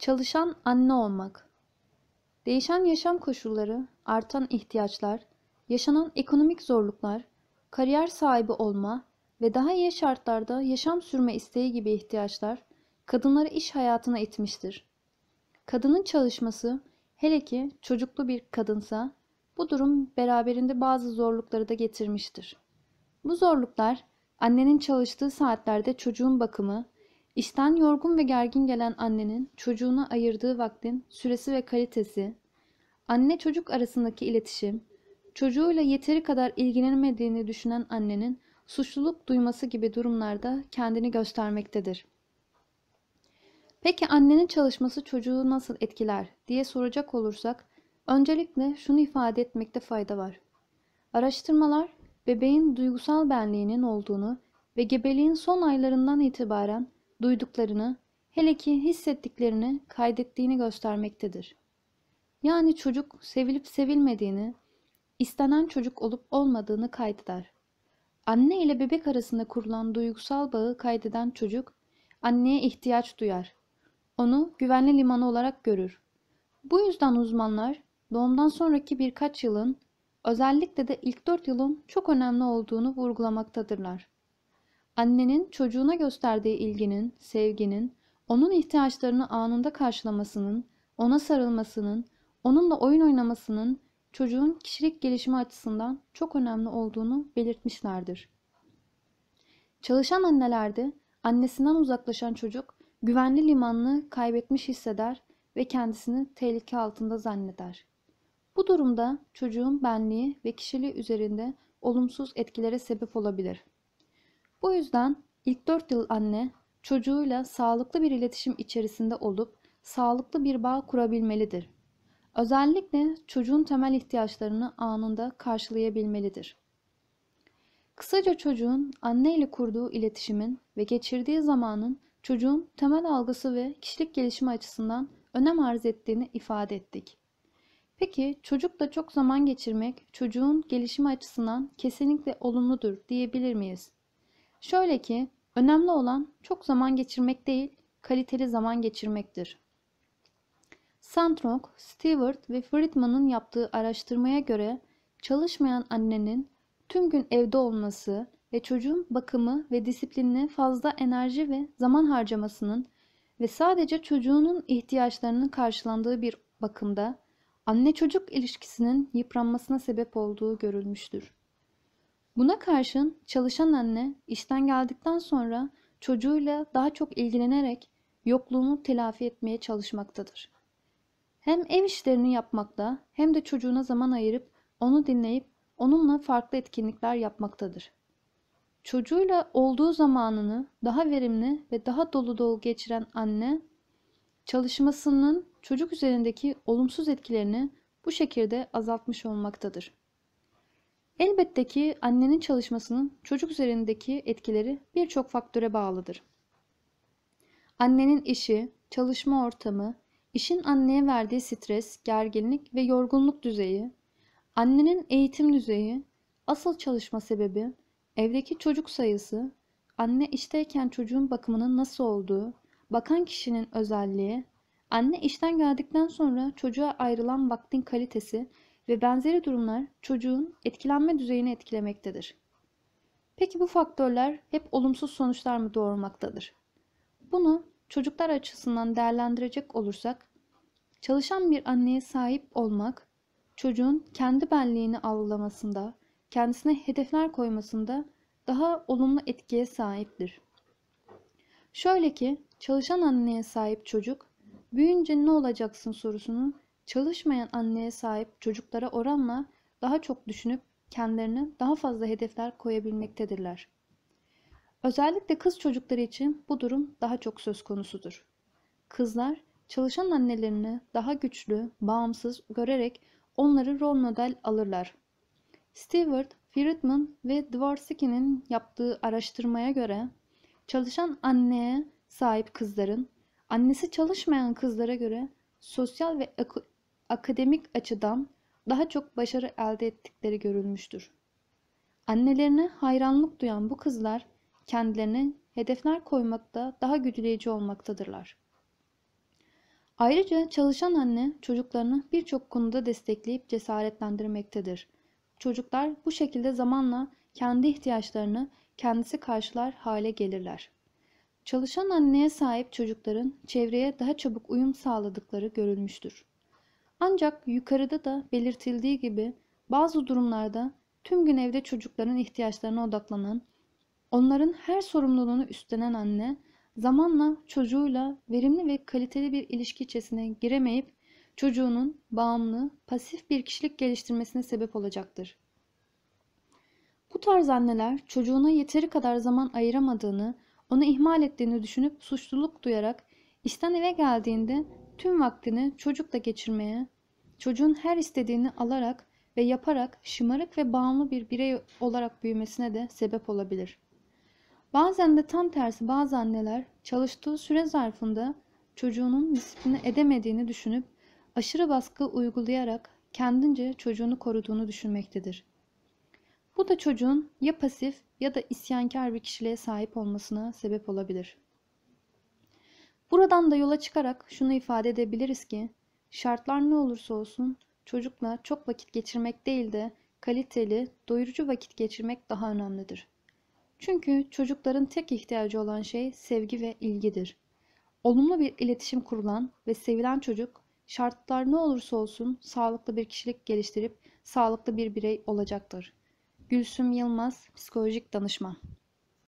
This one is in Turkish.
Çalışan anne olmak. Değişen yaşam koşulları, artan ihtiyaçlar, yaşanan ekonomik zorluklar, kariyer sahibi olma ve daha iyi şartlarda yaşam sürme isteği gibi ihtiyaçlar kadınları iş hayatına itmiştir. Kadının çalışması, hele ki çocuklu bir kadınsa bu durum beraberinde bazı zorlukları da getirmiştir. Bu zorluklar annenin çalıştığı saatlerde çocuğun bakımı, İşten yorgun ve gergin gelen annenin çocuğuna ayırdığı vaktin süresi ve kalitesi, anne çocuk arasındaki iletişim, çocuğuyla yeteri kadar ilgilenmediğini düşünen annenin suçluluk duyması gibi durumlarda kendini göstermektedir. Peki annenin çalışması çocuğu nasıl etkiler diye soracak olursak, öncelikle şunu ifade etmekte fayda var. Araştırmalar, bebeğin duygusal benliğinin olduğunu ve gebeliğin son aylarından itibaren duyduklarını, hele ki hissettiklerini kaydettiğini göstermektedir. Yani çocuk sevilip sevilmediğini, istenen çocuk olup olmadığını kaydeder. Anne ile bebek arasında kurulan duygusal bağı kaydeden çocuk, anneye ihtiyaç duyar. Onu güvenli limanı olarak görür. Bu yüzden uzmanlar doğumdan sonraki birkaç yılın, özellikle de ilk dört yılın çok önemli olduğunu vurgulamaktadırlar. Annenin çocuğuna gösterdiği ilginin, sevginin, onun ihtiyaçlarını anında karşılamasının, ona sarılmasının, onunla oyun oynamasının çocuğun kişilik gelişimi açısından çok önemli olduğunu belirtmişlerdir. Çalışan annelerde annesinden uzaklaşan çocuk güvenli limanını kaybetmiş hisseder ve kendisini tehlike altında zanneder. Bu durumda çocuğun benliği ve kişiliği üzerinde olumsuz etkilere sebep olabilir. Bu yüzden ilk 4 yıl anne çocuğuyla sağlıklı bir iletişim içerisinde olup sağlıklı bir bağ kurabilmelidir. Özellikle çocuğun temel ihtiyaçlarını anında karşılayabilmelidir. Kısaca çocuğun anne ile kurduğu iletişimin ve geçirdiği zamanın çocuğun temel algısı ve kişilik gelişimi açısından önem arz ettiğini ifade ettik. Peki çocukla çok zaman geçirmek çocuğun gelişimi açısından kesinlikle olumludur diyebilir miyiz? Şöyle ki, önemli olan çok zaman geçirmek değil, kaliteli zaman geçirmektir. Sandrock, Stewart ve Friedman'ın yaptığı araştırmaya göre çalışmayan annenin tüm gün evde olması ve çocuğun bakımı ve disiplinine fazla enerji ve zaman harcamasının ve sadece çocuğunun ihtiyaçlarının karşılandığı bir bakımda anne çocuk ilişkisinin yıpranmasına sebep olduğu görülmüştür. Buna karşın çalışan anne işten geldikten sonra çocuğuyla daha çok ilgilenerek yokluğunu telafi etmeye çalışmaktadır. Hem ev işlerini yapmakta hem de çocuğuna zaman ayırıp onu dinleyip onunla farklı etkinlikler yapmaktadır. Çocuğuyla olduğu zamanını daha verimli ve daha dolu dolu geçiren anne, çalışmasının çocuk üzerindeki olumsuz etkilerini bu şekilde azaltmış olmaktadır. Elbette ki annenin çalışmasının çocuk üzerindeki etkileri birçok faktöre bağlıdır. Annenin işi, çalışma ortamı, işin anneye verdiği stres, gerginlik ve yorgunluk düzeyi, annenin eğitim düzeyi, asıl çalışma sebebi, evdeki çocuk sayısı, anne işteyken çocuğun bakımının nasıl olduğu, bakan kişinin özelliği, anne işten geldikten sonra çocuğa ayrılan vaktin kalitesi ve benzeri durumlar çocuğun etkilenme düzeyini etkilemektedir. Peki bu faktörler hep olumsuz sonuçlar mı doğurmaktadır? Bunu çocuklar açısından değerlendirecek olursak, çalışan bir anneye sahip olmak, çocuğun kendi benliğini algılamasında, kendisine hedefler koymasında daha olumlu etkiye sahiptir. Şöyle ki, çalışan anneye sahip çocuk, büyüyünce ne olacaksın sorusunu Çalışmayan anneye sahip çocuklara oranla daha çok düşünüp kendilerine daha fazla hedefler koyabilmektedirler. Özellikle kız çocukları için bu durum daha çok söz konusudur. Kızlar çalışan annelerini daha güçlü, bağımsız görerek onları rol model alırlar. Stewart, Friedman ve Dvorsky'nin yaptığı araştırmaya göre çalışan anneye sahip kızların annesi çalışmayan kızlara göre sosyal ve akademik açıdan daha çok başarı elde ettikleri görülmüştür. Annelerine hayranlık duyan bu kızlar kendilerine hedefler koymakta daha güdüleyici olmaktadırlar. Ayrıca çalışan anne çocuklarını birçok konuda destekleyip cesaretlendirmektedir. Çocuklar bu şekilde zamanla kendi ihtiyaçlarını kendisi karşılar hale gelirler. Çalışan anneye sahip çocukların çevreye daha çabuk uyum sağladıkları görülmüştür. Ancak yukarıda da belirtildiği gibi bazı durumlarda tüm gün evde çocukların ihtiyaçlarına odaklanan, onların her sorumluluğunu üstlenen anne zamanla çocuğuyla verimli ve kaliteli bir ilişki içerisine giremeyip çocuğunun bağımlı, pasif bir kişilik geliştirmesine sebep olacaktır. Bu tarz anneler çocuğuna yeteri kadar zaman ayıramadığını, onu ihmal ettiğini düşünüp suçluluk duyarak işten eve geldiğinde tüm vaktini çocukla geçirmeye, çocuğun her istediğini alarak ve yaparak şımarık ve bağımlı bir birey olarak büyümesine de sebep olabilir. Bazen de tam tersi bazı anneler çalıştığı süre zarfında çocuğunun disiplini edemediğini düşünüp aşırı baskı uygulayarak kendince çocuğunu koruduğunu düşünmektedir. Bu da çocuğun ya pasif ya da isyankar bir kişiliğe sahip olmasına sebep olabilir. Buradan da yola çıkarak şunu ifade edebiliriz ki, şartlar ne olursa olsun çocukla çok vakit geçirmek değil de kaliteli, doyurucu vakit geçirmek daha önemlidir. Çünkü çocukların tek ihtiyacı olan şey sevgi ve ilgidir. Olumlu bir iletişim kurulan ve sevilen çocuk, şartlar ne olursa olsun sağlıklı bir kişilik geliştirip sağlıklı bir birey olacaktır. Gülsüm Yılmaz, psikolojik danışman.